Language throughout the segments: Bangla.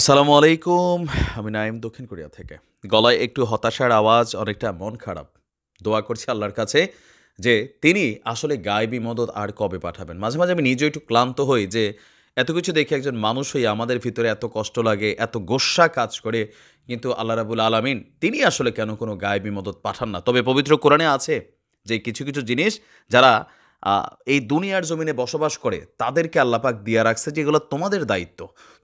আসসালামু আলাইকুম আমি নাইম দক্ষিণ কোরিয়া থেকে গলায় একটু হতাশার আওয়াজ অনেকটা মন খারাপ দোয়া করছি আল্লাহর কাছে যে তিনি আসলে গায়েবী মদত আর কবে পাঠাবেন মাঝে মাঝে আমি নিজেও একটু ক্লান্ত হই যে এত কিছু দেখে একজন মানুষ হই আমাদের ভিতরে এত কষ্ট লাগে এত গোস্বা কাজ করে কিন্তু আল্লাহ রাবুল আলমিন তিনি আসলে কেন কোনো গায়েবী মদত পাঠান না তবে পবিত্র কোরআনে আছে যে কিছু কিছু জিনিস যারা এই দুনিয়ার জমিনে বসবাস করে তাদেরকে আল্লাপাক দিয়া রাখছে যেগুলো তোমাদের দায়িত্ব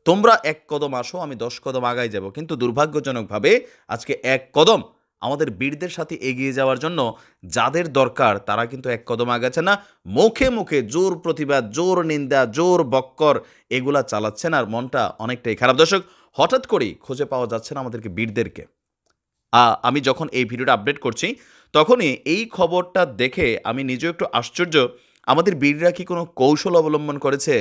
তোমরা এক কদম আসো আমি দশ কদম আগায় যাব কিন্তু দুর্ভাগ্যজনকভাবে আজকে এক কদম আমাদের বীরদের সাথে এগিয়ে যাওয়ার জন্য যাদের দরকার তারা কিন্তু এক কদম আগাচ্ছে না মুখে মুখে জোর প্রতিবাদ জোর নিন্দা জোর বক্কর এগুলা চালাচ্ছেন আর মনটা অনেকটাই খারাপ দর্শক হঠাৎ করেই খুঁজে পাওয়া যাচ্ছে না আমাদেরকে বীরদেরকে আমি যখন এই ভিডিওটা আপডেট করছি তখনই এই খবরটা দেখে আমি নিজেও একটু আশ্চর্য আমাদের বীররা কি কোনো কৌশল অবলম্বন করেছে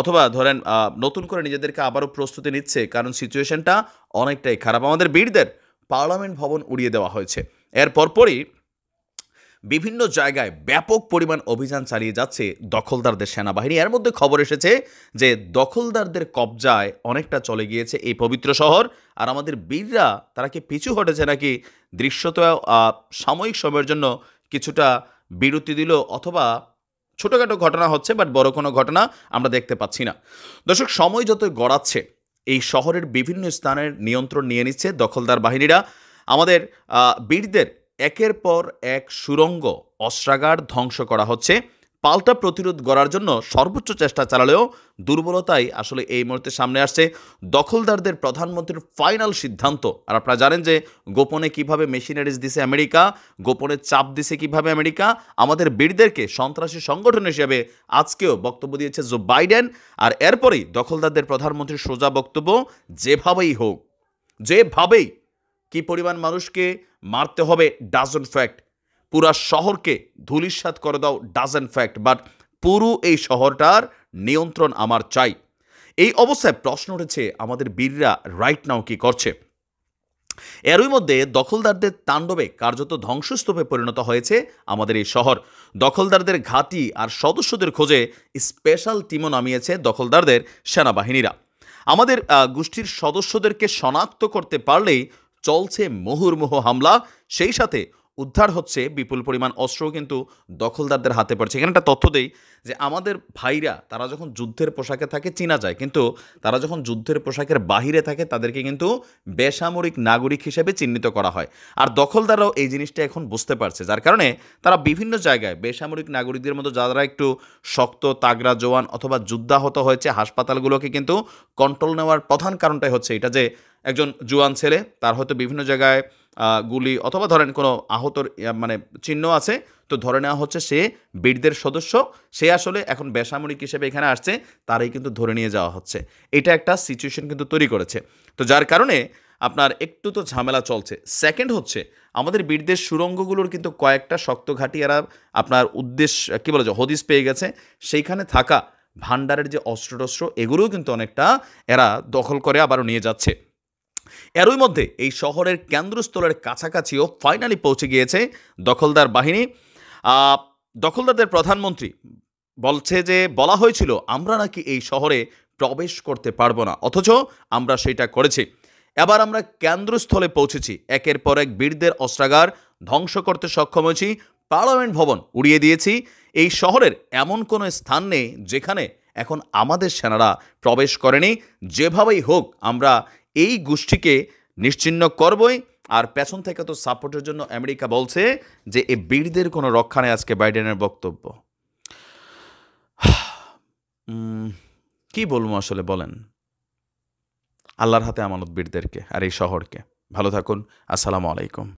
অথবা ধরেন নতুন করে নিজেদেরকে আবারও প্রস্তুতি নিচ্ছে কারণ সিচুয়েশনটা অনেকটাই খারাপ আমাদের বীরদের পার্লামেন্ট ভবন উড়িয়ে দেওয়া হয়েছে এর পরপরই বিভিন্ন জায়গায় ব্যাপক পরিমাণ অভিযান চালিয়ে যাচ্ছে দখলদারদের সেনাবাহিনী এর মধ্যে খবর এসেছে যে দখলদারদের কবজায় অনেকটা চলে গিয়েছে এই পবিত্র শহর আর আমাদের বীররা তারা কি পিছু হটেছে নাকি দৃশ্যত সাময়িক সময়ের জন্য কিছুটা বিরতি দিল অথবা ছোটোখাটো ঘটনা হচ্ছে বাট বড় কোনো ঘটনা আমরা দেখতে পাচ্ছি না দর্শক সময় যত গড়াচ্ছে এই শহরের বিভিন্ন স্থানের নিয়ন্ত্রণ নিয়ে নিচ্ছে দখলদার বাহিনীরা আমাদের বীরদের একের পর এক সুরঙ্গ অস্ত্রাগার ধ্বংস করা হচ্ছে পাল্টা প্রতিরোধ গড়ার জন্য সর্বোচ্চ চেষ্টা চালালেও দুর্বলতাই আসলে এই মুহূর্তে সামনে আসছে দখলদারদের প্রধানমন্ত্রীর ফাইনাল সিদ্ধান্ত আর আপনারা জানেন যে গোপনে কিভাবে মেশিনারিজ দিছে আমেরিকা গোপনে চাপ দিছে কিভাবে আমেরিকা আমাদের বীরদেরকে সন্ত্রাসী সংগঠন হিসেবে আজকেও বক্তব্য দিয়েছে জো বাইডেন আর এরপরেই দখলদারদের প্রধানমন্ত্রীর সোজা বক্তব্য যেভাবেই হোক যেভাবেই কি পরিমাণ মানুষকে মারতে হবে ডাজন ফ্যাক্ট পুরা শহরকে ধুলিস্বাদ করে দাও ডাজেন ফ্যাক্ট বাট পুরো এই শহরটার নিয়ন্ত্রণ আমার চাই এই অবস্থায় প্রশ্ন উঠেছে আমাদের বীররা রাইট নাও কি করছে এরই মধ্যে দখলদারদের তাণ্ডবে কার্যত ধ্বংসস্তূপে পরিণত হয়েছে আমাদের এই শহর দখলদারদের ঘাঁটি আর সদস্যদের খোঁজে স্পেশাল টিমও নামিয়েছে দখলদারদের সেনাবাহিনীরা আমাদের গোষ্ঠীর সদস্যদেরকে শনাক্ত করতে পারলেই চলছে মুহুর্মুহ হামলা সেই সাথে উদ্ধার হচ্ছে বিপুল পরিমাণ অস্ত্র কিন্তু দখলদারদের হাতে পড়ছে এখানে একটা তথ্য দেই যে আমাদের ভাইরা তারা যখন যুদ্ধের পোশাকে থাকে চিনা যায় কিন্তু তারা যখন যুদ্ধের পোশাকের বাহিরে থাকে তাদেরকে কিন্তু বেসামরিক নাগরিক হিসেবে চিহ্নিত করা হয় আর দখলদাররাও এই জিনিসটা এখন বুঝতে পারছে যার কারণে তারা বিভিন্ন জায়গায় বেসামরিক নাগরিকদের মতো যারা একটু শক্ত তাগরা জোয়ান অথবা যুদ্ধাহত হয়েছে হাসপাতালগুলোকে কিন্তু কন্ট্রোল নেওয়ার প্রধান কারণটাই হচ্ছে এটা যে একজন জুয়ান ছেলে তার হয়তো বিভিন্ন জায়গায় গুলি অথবা ধরেন কোনো আহতর মানে চিহ্ন আছে তো ধরে নেওয়া হচ্ছে সে বীরদের সদস্য সে আসলে এখন বেসামরিক হিসেবে এখানে আসছে তারাই কিন্তু ধরে নিয়ে যাওয়া হচ্ছে এটা একটা সিচুয়েশন কিন্তু তৈরি করেছে তো যার কারণে আপনার একটু তো ঝামেলা চলছে সেকেন্ড হচ্ছে আমাদের বীরদের সুরঙ্গগুলোর কিন্তু কয়েকটা শক্ত ঘাঁটি এরা আপনার উদ্দেশ্য কী বলা যায় হদিস পেয়ে গেছে সেইখানে থাকা ভান্ডারের যে অস্ত্র টস্ত্র এগুলোও কিন্তু অনেকটা এরা দখল করে আবারও নিয়ে যাচ্ছে এরই মধ্যে এই শহরের কেন্দ্রস্থলের কাছাকাছিও ফাইনালি পৌঁছে গিয়েছে দখলদার বাহিনী দখলদারদের প্রধানমন্ত্রী বলছে যে বলা হয়েছিল আমরা নাকি এই শহরে প্রবেশ করতে পারবো না অথচ আমরা সেটা করেছি এবার আমরা কেন্দ্রস্থলে পৌঁছেছি একের পর এক বীরদের অস্ত্রাগার ধ্বংস করতে সক্ষম হয়েছি পার্লামেন্ট ভবন উড়িয়ে দিয়েছি এই শহরের এমন কোনো স্থান নেই যেখানে এখন আমাদের সেনারা প্রবেশ করেনি যেভাবেই হোক আমরা এই গোষ্ঠীকে নিশ্চিন্ন করবই আর পেছন থেকে তো সাপোর্টের জন্য আমেরিকা বলছে যে এ বীরদের কোনো রক্ষা নেই আজকে বাইডেনের বক্তব্য কি বলবো আসলে বলেন আল্লাহর হাতে আমানত বীরদেরকে আর এই শহরকে ভালো থাকুন আসসালামু আলাইকুম